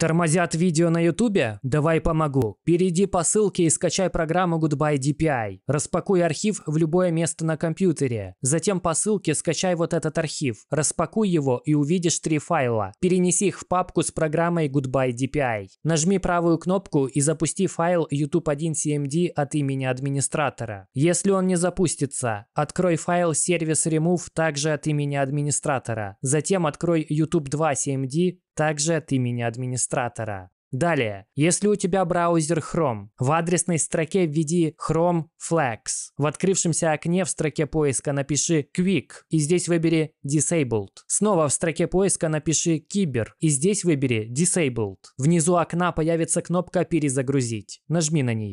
Тормозят видео на ютубе? Давай помогу. Перейди по ссылке и скачай программу Goodbye DPI. Распакуй архив в любое место на компьютере. Затем по ссылке скачай вот этот архив. Распакуй его и увидишь три файла. Перенеси их в папку с программой Goodbye DPI. Нажми правую кнопку и запусти файл YouTube1CMD от имени администратора. Если он не запустится, открой файл сервис remove также от имени администратора. Затем открой YouTube2CMD также от имени администратора. Далее, если у тебя браузер Chrome, в адресной строке введи Chrome Flex. В открывшемся окне в строке поиска напиши Quick и здесь выбери Disabled. Снова в строке поиска напиши Кибер и здесь выбери Disabled. Внизу окна появится кнопка «Перезагрузить». Нажми на нее.